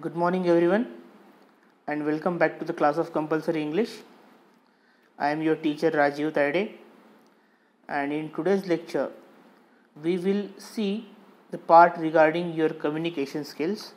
Good morning, everyone, and welcome back to the class of compulsory English. I am your teacher Rajiv Tade, and in today's lecture, we will see the part regarding your communication skills,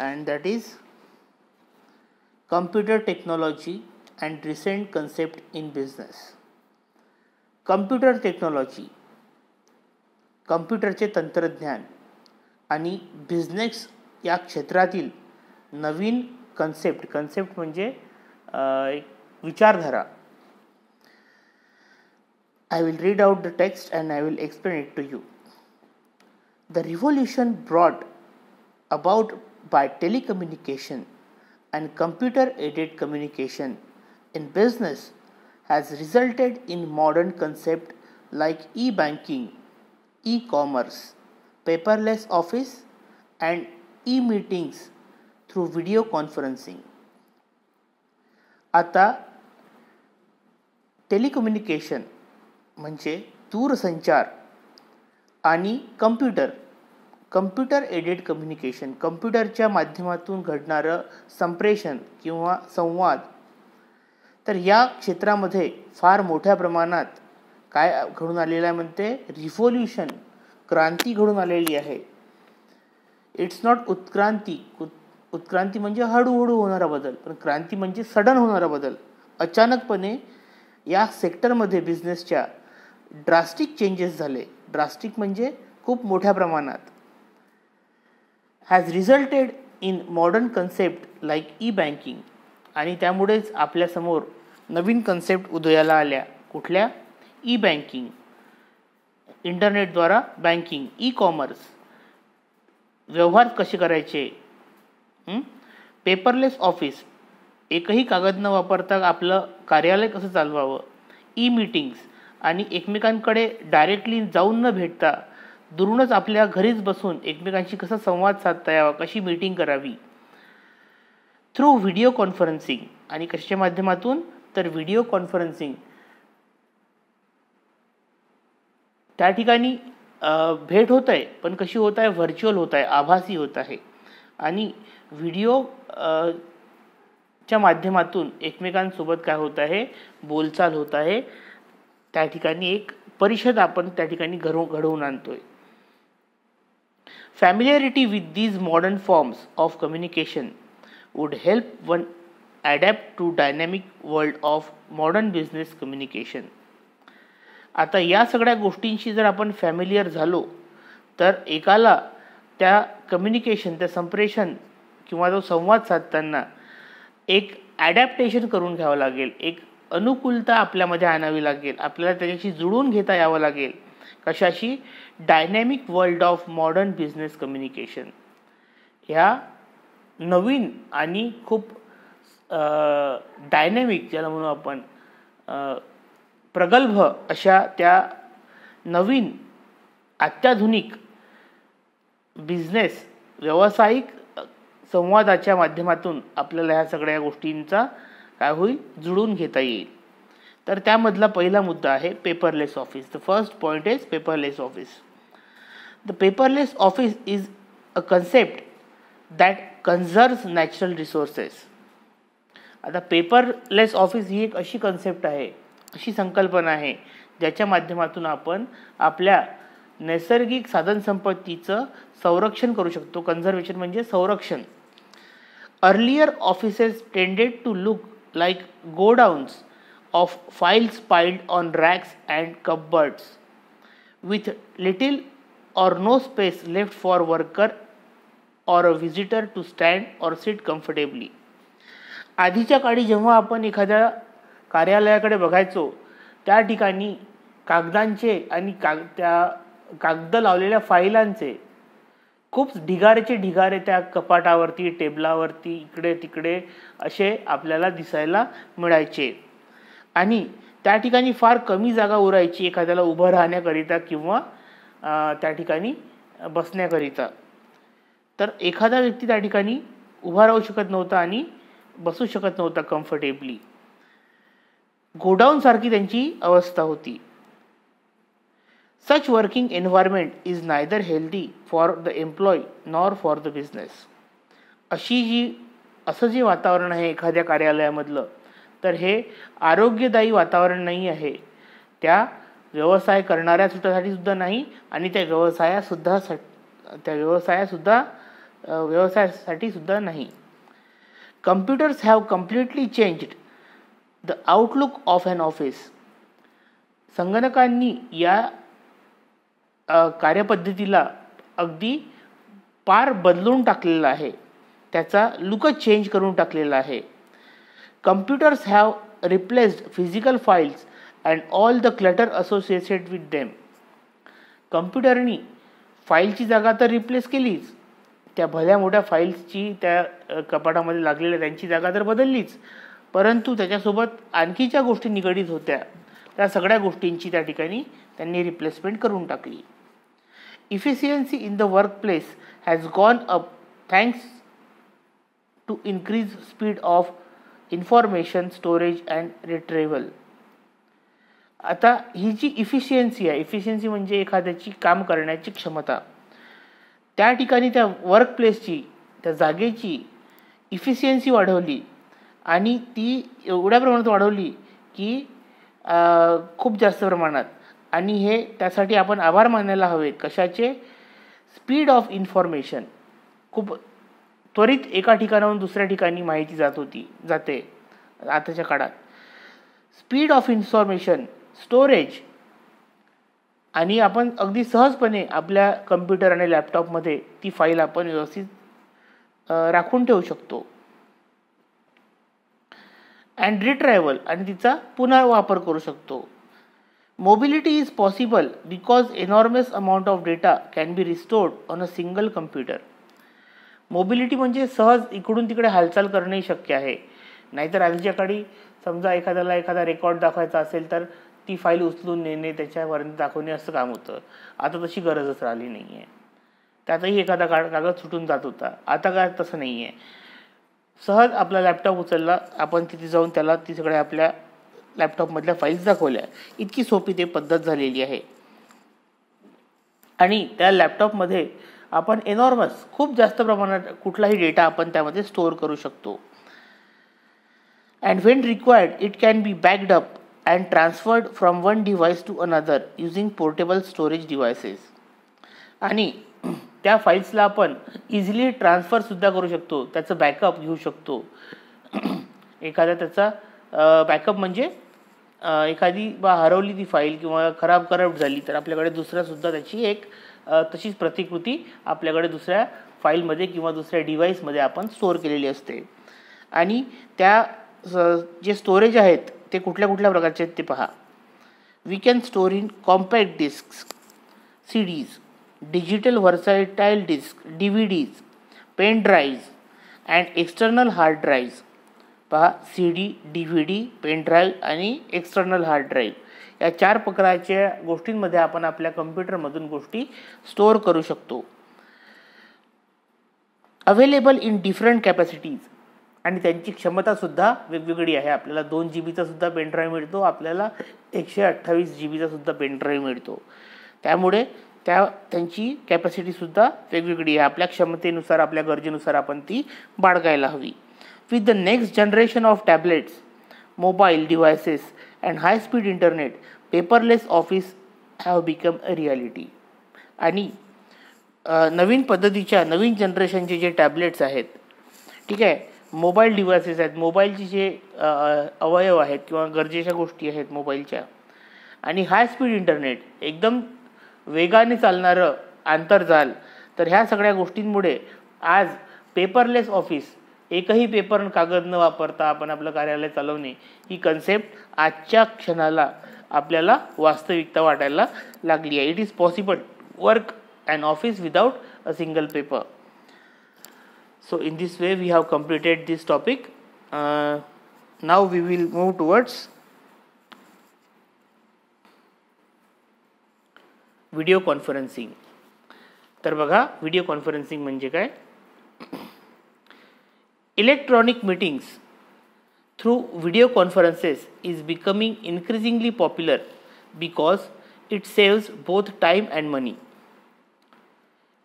and that is computer technology and recent concept in business. technology, computer कम्प्युटरचे तंत्रज्ञान आणि business या क्षेत्रातील concept. नवीन concept concept म्हणजे विचारधारा I will read out the text and I will explain it to you. The revolution brought about by telecommunication and computer aided communication in business has resulted in modern concepts like e banking, e commerce, paperless office, and e meetings through video conferencing आता telecommunication म्हणजे दूरसंचार आणि computer computer aided communication कम्प्युटरच्या माध्यमातून घडणारं संप्रेषण किंवा संवाद तर या क्षेत्रामध्ये फार मोठ्या प्रमाणात काय घडून आलेलं आहे म्हणते रिव्होल्युशन क्रांती घडून आलेली आहे इट्स नॉट उत्क्रांती उत्क्रांती म्हणजे हळूहळू होणारा बदल पण क्रांती म्हणजे सडन होणारा बदल अचानकपणे या सेक्टरमध्ये बिझनेसच्या ड्रास्टिक चेंजेस झाले ड्रास्टिक म्हणजे खूप मोठ्या प्रमाणात has resulted in modern concept like e banking आणि त्यामुळेच आपल्यासमोर नवीन कन्सेप्ट उदयाला आल्या कुठल्या ई बँकिंग इंटरनेटद्वारा बँकिंग ई कॉमर्स व्यवहार कसे करायचे पेपरलेस ऑफिस एकही कागद न वापरता आपलं कार्यालय कसं चालवावं ई मीटिंग्स आणि एकमेकांकडे डायरेक्टली जाऊन न भेटता दुरूनच आपल्या घरीच बसून एकमेकांशी कसा संवाद साधता यावा कशी मीटिंग करावी थ्रू व्हिडिओ कॉन्फरन्सिंग आणि कशाच्या माध्यमातून तर व्हिडिओ कॉन्फरन्सिंग त्या ठिकाणी भेट होत आहे पण कशी होत आहे व्हर्च्युअल होत आहे आभासी होत आहे आणि व्हिडिओ च्या माध्यमातून एकमेकांसोबत काय होत आहे बोलचाल होत आहे त्या ठिकाणी एक परिषद आपण त्या ठिकाणी घरो घडवून आणतोय familiarity with these modern forms of communication would help one adapt to dynamic world of modern business communication आता या सगळ्या गोष्टींशी जर आपण फॅमिलियर झालो तर एकाला त्या कम्युनिकेशन त्या संप्रेषण किंवा तो संवाद साधताना एक ॲडॅप्टेशन करून घ्यावं लागेल एक अनुकूलता आपल्यामध्ये आणावी लागेल आपल्याला त्याच्याशी जुळून घेता यावं लागेल कशाशी dynamic world of modern business communication ह्या नवीन आणि खूप डायनॅमिक ज्याला म्हणू आपण प्रगल्भ अशा त्या नवीन अत्याधुनिक बिझनेस व्यावसायिक संवादाच्या माध्यमातून आपल्याला ह्या सगळ्या गोष्टींचा काय होईल जुळून घेता येईल तर त्यामधला पहिला मुद्दा आहे paperless office the first point is paperless office the paperless office is a concept that conserves natural resources आता पेपरलेस ऑफिस ही एक अशी कन्सेप्ट आहे अशी संकल्पना आहे ज्याच्या माध्यमातून आपण आपल्या नैसर्गिक साधनसंपत्तीचं संरक्षण करू शकतो कन्झर्वेशन म्हणजे संरक्षण Earlier offices tended to look like godowns of files piled on racks and cupboards, with little or no space left for worker or a visitor to stand or sit comfortably. आधीच्या काळी जेव्हा आपण एखाद्या कार्यालयाकडे बघायचो त्या ठिकाणी कागदांचे आणि काग त्या कागद लावलेल्या फाईलांचे खूप ढिगारेचे ढिगारे त्या कपाटावरती टेबलावरती इकडे तिकडे असे आपल्याला दिसायला मिळायचे आणि त्या ठिकाणी फार कमी जागा उरायची एखाद्याला उभं राहण्याकरिता किंवा त्या ठिकाणी बसण्याकरिता तर एखादा व्यक्ती त्या ठिकाणी उभा राहू शकत नव्हता आणि बसू शकत नव्हता कम्फर्टेबली गोडाऊनसारखी त्यांची अवस्था होती Such working environment is neither healthy for the employee nor for the business. अशी जी असं जे वातावरण आहे एखाद्या कार्यालयामधलं तर हे आरोग्यदायी वातावरण नाही आहे त्या व्यवसाय करणाऱ्या सुद्धासाठी सुद्धा नाही आणि त्या व्यवसायासुद्धा त्या व्यवसायासुद्धा व्यवसायासाठी सुद्धा नाही computers have completely changed the outlook of an office संगणकांनी या कार्यपद्धतीला अगदी पार बदलून टाकलेला आहे त्याचा लुकच चेंज करून टाकलेला आहे computers have replaced physical files and all the clutter associated with them कम्प्युटरनी फाईलची जागा तर रिप्लेस केलीच त्या भल्या मोठ्या फाईल्सची त्या कपाटामध्ये लागलेल्या त्यांची जागा तर बदललीच परंतु त्याच्यासोबत आणखीच्या गोष्टी निगडीत होत्या त्या सगळ्या गोष्टींची त्या ठिकाणी त्यांनी रिप्लेसमेंट करून टाकली efficiency in the workplace has gone up thanks to increased speed of information storage and retrieval आता ही जी इफिशियन्सी आहे इफिशियन्सी म्हणजे एखाद्याची काम करण्याची क्षमता त्या ठिकाणी त्या वर्कप्लेसची त्या जागेची इफिशियन्सी वाढवली आणि ती एवढ्या प्रमाणात वाढवली की खूप जास्त प्रमाणात आणि हे त्यासाठी आपण आभार मानायला हवेत कशाचे स्पीड ऑफ इन्फॉर्मेशन खूप त्वरित एका ठिकाणाहून दुसऱ्या ठिकाणी माहिती जात होती जाते आताच्या काळात स्पीड ऑफ इन्फॉर्मेशन स्टोरेज आणि आपण अगदी सहजपणे आपल्या कम्प्युटर आणि लॅपटॉपमध्ये ती फाईल आपण व्यवस्थित राखून ठेवू शकतो अँड रिट्रॅवल आणि तिचा पुनर्वापर करू शकतो mobility is possible because enormous amount of data can be restored on a single computer. Mobility म्हणजे सहज इकडून तिकडे हालचाल करणेही शक्य आहे नाहीतर काळी समजा एखाद्याला एखादा रेकॉर्ड दाखवायचा असेल तर ती फाईल उचलून नेणे त्याच्यापर्यंत दाखवणे असं काम होतं आता तशी गरजच राहिली नाही आहे त्यातही एखादा का कागद सुटून जात होता आता काय तसं नाही आहे सहज आपला लॅपटॉप उचलला आपण तिथे जाऊन त्याला ती सगळ्या आपल्या लॅपटॉपमधल्या फाईल्स दाखवल्या इतकी सोपी ते पद्धत झालेली आहे आणि त्या लॅपटॉपमध्ये आपण एनॉर्मस खूप जास्त प्रमाणात कुठलाही डेटा आपण त्यामध्ये स्टोअर करू शकतो and when required it can be backed up and transferred from one device to another using portable storage devices आणि त्या फाईल्सला आपण इझिली ट्रान्सफरसुद्धा करू शकतो त्याचं बॅकअप घेऊ शकतो एखादा त्याचा बॅकअप म्हणजे एखादी बा हरवली ती फाईल किंवा खराब करप्ट झाली तर आपल्याकडे दुसऱ्यासुद्धा त्याची एक तशीच प्रतिकृती आपल्याकडे दुसऱ्या फाईलमध्ये किंवा दुसऱ्या डिव्हाइसमध्ये आपण स्टोअर केलेली असते आणि त्या जे स्टोरेज आहेत ते कुठल्या कुठल्या प्रकारचे आहेत ते पहा we can store in compact disc C Ds digital versatile disc D V Ds pen drives and external hard drives पहा C D D V D pen drive आणि एक्सटर्नल हार्ड ड्राईव्ह या चार प्रकारच्या गोष्टींमध्ये आपण आपल्या कम्प्युटरमधून गोष्टी स्टोअर करू शकतो अवेलेबल इन डिफरंट कॅपॅसिटीज आणि त्यांची क्षमतासुद्धा वेगवेगळी आहे आपल्याला दोन जी बीचासुद्धा पेनड्राईव्ह मिळतो आपल्याला एकशे अठ्ठावीस जी बीचासुद्धा पेनड्राईव्ह मिळतो त्यामुळे त्या त्यांची कॅपॅसिटीसुद्धा वेगवेगळी आहे आपल्या क्षमतेनुसार आपल्या गरजेनुसार आपण ती बाळगायला हवी with the next generation of tablets, mobile devices, and high speed internet, paperless office have become a reality आणि नवीन पद्धतीच्या नवीन जनरेशनचे जे टॅबलेट्स आहेत ठीक आहे मोबाईल डिव्हायसेस आहेत मोबाईलचे जे अवयव आहेत किंवा गरजेच्या गोष्टी आहेत मोबाईलच्या आणि हाय स्पीड इंटरनेट एकदम वेगाने चालणारं आंतरजाल तर ह्या सगळ्या गोष्टींमुळे आज पेपरलेस ऑफिस एकही पेपर आणि कागद न वापरता आपण आपलं कार्यालय चालवणे ही कन्सेप्ट आजच्या क्षणाला आपल्याला वास्तविकता वाटायला लागली आहे it is possible work and office without a single paper so in this way we have completed this topic now we will move towards video conferencing तर बघा व्हिडिओ कॉन्फरन्सिंग म्हणजे काय electronic meetings through video conferences is becoming increasingly popular because it saves both time and money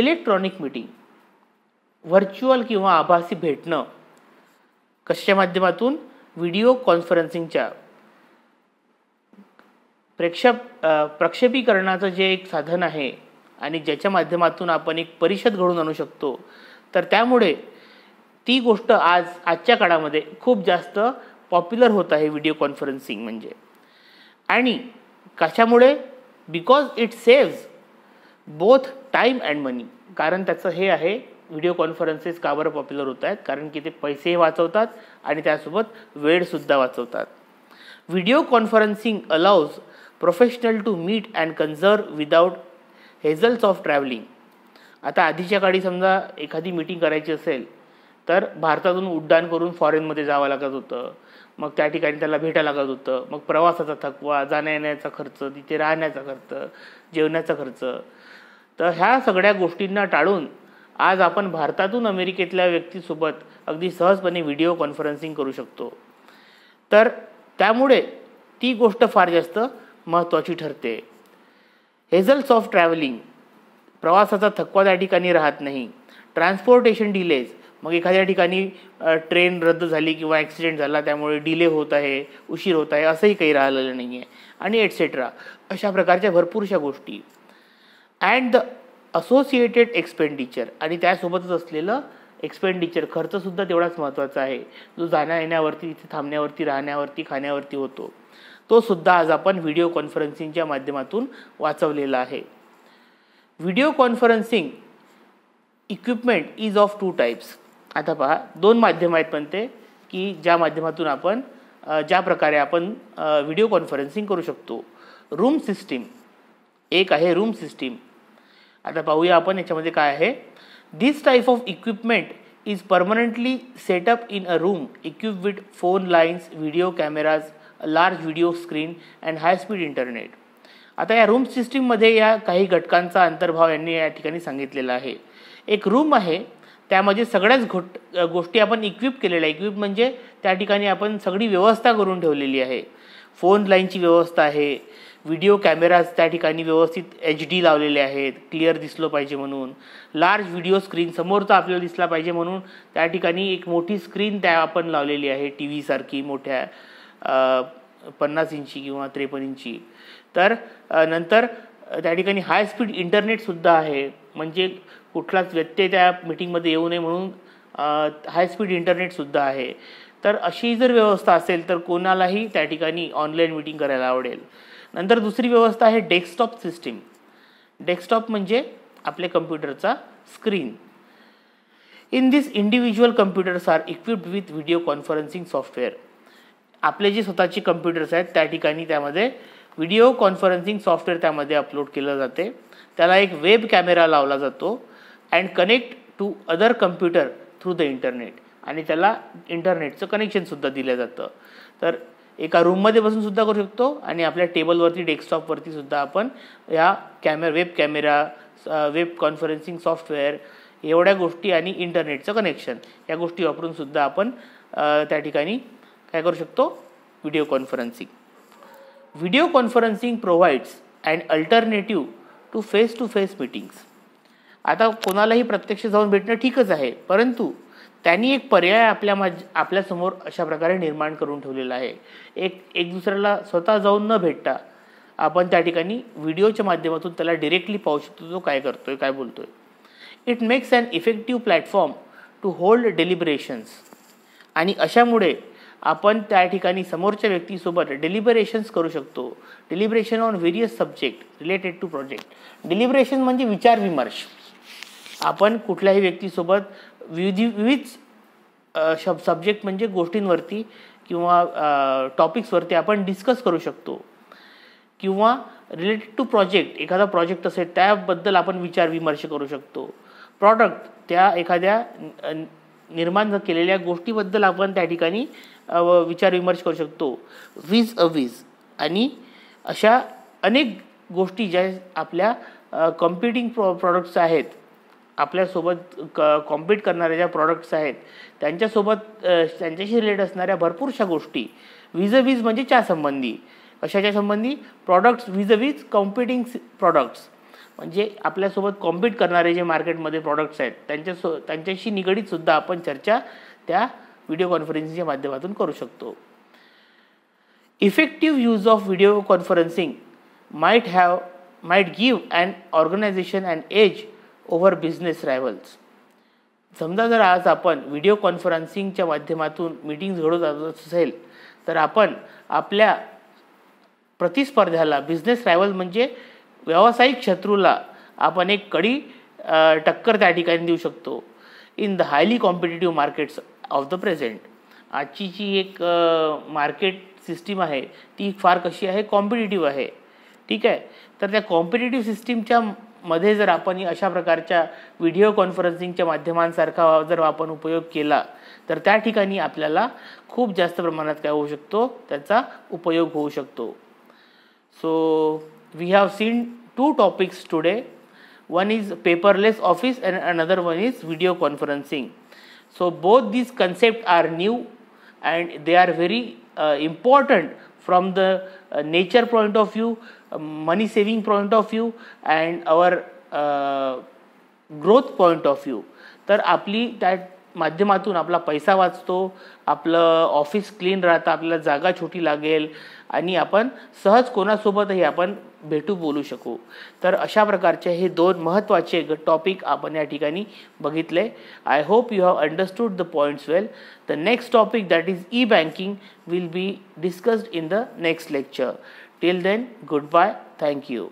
electronic meeting virtual किंवा आभासी भेटणं कशा माध्यमातून video कॉन्फरन्सिंगच्या प्रेक्षा प्रक्षेपीकरणाचं जे एक साधन आहे आणि ज्याच्या माध्यमातून आपण एक परिषद घडून आणू शकतो तर त्यामुळे ती गोष्ट आज आजच्या काळामध्ये खूप जास्त पॉप्युलर होत आहे व्हिडिओ कॉन्फरन्सिंग म्हणजे आणि कशामुळे because it saves both time and money कारण त्याचं हे आहे व्हिडिओ कॉन्फरन्सेस का बरं पॉप्युलर होत आहेत कारण की ते पैसेही वाचवतात आणि त्यासोबत वेळसुद्धा वाचवतात video conferencing allows professional to meet and conserve without hassles of travelling आता आधीच्या काळी समजा एखादी मीटिंग करायची असेल तर भारतातून उड्डाण करून फॉरेनमध्ये जावं लागत होतं मग त्या ठिकाणी त्याला भेटायला लागत होतं मग प्रवासाचा थकवा जाण्या येण्याचा खर्च तिथे राहण्याचा खर्च जेवण्याचा खर्च तर ह्या सगळ्या गोष्टींना टाळून आज आपण भारतातून अमेरिकेतल्या व्यक्तीसोबत अगदी सहजपणे व्हिडिओ कॉन्फरन्सिंग करू शकतो तर त्यामुळे ती गोष्ट फार जास्त महत्त्वाची ठरते हेझल्स ऑफ ट्रॅव्हलिंग प्रवासाचा थकवा त्या ठिकाणी राहत नाही ट्रान्सपोर्टेशन डिलेज मग एखाद्या ठिकाणी ट्रेन रद्द झाली किंवा ॲक्सिडेंट झाला त्यामुळे डिले होत आहे उशीर होत आहे असंही काही राहिलेलं नाही आहे आणि एटसेट्रा अशा प्रकारच्या भरपूरशा गोष्टी अँड द असोसिएटेड एक्सपेंडिचर आणि त्यासोबतच असलेलं एक्सपेंडिचर खर्चसुद्धा तेवढाच महत्त्वाचा आहे जो जाण्या येण्यावरती तिथे थांबण्यावरती राहण्यावरती खाण्यावरती होतो तो सुद्धा आज आपण व्हिडिओ कॉन्फरन्सिंगच्या माध्यमातून वाचवलेला आहे video conferencing equipment is of two types आता पहा दोन माध्यम आहेत पण ते की ज्या माध्यमातून आपण ज्या प्रकारे आपण व्हिडिओ कॉन्फरन्सिंग करू शकतो रूम सिस्टीम एक आहे रूम सिस्टीम आता पाहूया आपण याच्यामध्ये काय आहे this type of equipment is permanently set up in a room equip with phone lines video cameras large video screen and high speed internet आता या रूम सिस्टीममध्ये या काही घटकांचा अंतर्भाव यांनी या ठिकाणी सांगितलेला आहे एक रूम आहे त्यामध्ये सगळ्याच घोट गोष्टी आपण इक्विप केलेल्या इक्विप म्हणजे त्या ठिकाणी आपण सगळी व्यवस्था करून ठेवलेली आहे फोन लाईनची व्यवस्था आहे व्हिडिओ कॅमेराज त्या ठिकाणी व्यवस्थित एच डी लावलेले आहेत क्लिअर दिसलो पाहिजे म्हणून लार्ज व्हिडिओ स्क्रीन समोरचा आपल्याला दिसला पाहिजे म्हणून त्या ठिकाणी एक मोठी स्क्रीन त्या आपण लावलेली आहे टी व्हीसारखी मोठ्या पन्नास इंची किंवा त्रेपन्न इंची तर नंतर त्या ठिकाणी हाय स्पीड इंटरनेटसुद्धा आहे म्हणजे कुठलाच व्यत्यय त्या मीटिंगमध्ये येऊ नये म्हणून हाय स्पीड इंटरनेटसुद्धा आहे तर अशी जर व्यवस्था असेल तर कोणालाही त्या ठिकाणी ऑनलाईन मिटिंग करायला आवडेल नंतर दुसरी व्यवस्था आहे डेस्कटॉप सिस्टीम डेस्कटॉप म्हणजे आपल्या कम्प्युटरचा screen in this individual computers are equipped with video conferencing software आपले जे स्वतःचे कम्प्युटर्स आहेत त्या ठिकाणी त्यामध्ये व्हिडिओ कॉन्फरन्सिंग सॉफ्टवेअर त्यामध्ये अपलोड केलं जाते त्याला एक वेब कॅमेरा लावला जातो and connect to other computer through the internet आणि त्याला इंटरनेटचं कनेक्शनसुद्धा दिलं जातं तर एका रूममध्ये बसून सुद्धा करू शकतो आणि आपल्या टेबलवरती डेस्कटॉपवरती सुद्धा आपण या camera web camera web conferencing software एवढ्या गोष्टी आणि इंटरनेटचं कनेक्शन या गोष्टी वापरून सुद्धा आपण त्या ठिकाणी काय करू शकतो video conferencing video conferencing provides and alternative to face to face meetings आता कोणालाही प्रत्यक्ष जाऊन भेटणं ठीकच आहे परंतु त्यांनी एक पर्याय आपल्या माझ आपल्यासमोर अशा प्रकारे निर्माण करून ठेवलेला आहे एक एक दुसऱ्याला स्वतः जाऊन न भेटता आपण त्या ठिकाणी व्हिडिओच्या माध्यमातून त्याला डिरेक्टली पाहू शकतो तो काय करतोय काय बोलतो आहे it makes an effective platform to hold deliberations आणि अशामुळे आपण त्या ठिकाणी समोरच्या व्यक्तीसोबत डिलिबरेशन्स करू शकतो deliberation on various subject related to project deliberation म्हणजे विचार विमर्श आपण कुठल्याही व्यक्तीसोबत विविध विविध शब सब्जेक्ट म्हणजे गोष्टींवरती किंवा टॉपिक्सवरती आपण डिस्कस करू शकतो किंवा रिलेटेड टू प्रोजेक्ट एखादा प्रोजेक्ट असेल त्याबद्दल आपण विचार विमर्श करू शकतो प्रॉडक्ट त्या एखाद्या निर्माण केलेल्या गोष्टीबद्दल आपण त्या ठिकाणी विचार विमर्श करू शकतो वीज अ वीज आणि अशा अनेक गोष्टी ज्या आपल्या कॉम्पिटिंग प्रॉ प्रॉडक्ट्स आहेत आपल्यासोबत क कॉम्पिट करणाऱ्या ज्या प्रॉडक्ट्स आहेत त्यांच्यासोबत त्यांच्याशी रिलेट असणाऱ्या भरपूरशा गोष्टी वीज वीज म्हणजे च्या संबंधी कशाच्या संबंधी प्रॉडक्ट्स वीज वीज कॉम्पिटिंग प्रॉडक्ट्स म्हणजे आपल्यासोबत कॉम्पिट करणारे जे मार्केटमध्ये प्रॉडक्ट्स आहेत त्यांच्यासो त्यांच्याशी निगडीतसुद्धा आपण चर्चा त्या व्हिडिओ कॉन्फरन्सिंगच्या माध्यमातून करू शकतो effective use of video conferencing might have might give and organisation and edge over business rivals समजा जर आज आपण व्हिडिओ कॉन्फरन्सिंगच्या माध्यमातून मिटिंग्स जात असेल तर आपण आपल्या प्रतिस्पर्ध्याला बिझनेस रायव्हल म्हणजे व्यावसायिक शत्रूला आपण एक कडी टक्कर त्या ठिकाणी देऊ शकतो in the highly competitive markets of the present आजची जी एक मार्केट सिस्टीम आहे ती फार कशी आहे कॉम्पिटेटिव्ह आहे ठीक आहे तर त्या कॉम्पिटेटिव्ह सिस्टीमच्या मध्ये जर आपण अशा प्रकारच्या व्हिडिओ कॉन्फरन्सिंगच्या माध्यमांसारखा जर आपण उपयोग केला तर त्या ठिकाणी आपल्याला खूप जास्त प्रमाणात काय होऊ शकतो त्याचा उपयोग होऊ शकतो so we have seen two topics today one is paperless office and another one is video conferencing so both these concepts are new and they are very uh, important from the uh, nature point of view uh, money saving point of view and our uh, growth point of view तर आपली त्या माध्यमातून आपला पैसा वाचतो आपलं office clean राहतं आपल्याला जागा छोटी लागेल आणि आपण सहज कोणासोबतही आपण भेटू बोलू शकू तर अशा प्रकारचे हे दोन महत्त्वाचे टॉपिक आपण या ठिकाणी बघितले I hope you have understood the points well the next topic that is e banking will be discussed in the next lecture till then good bye thank you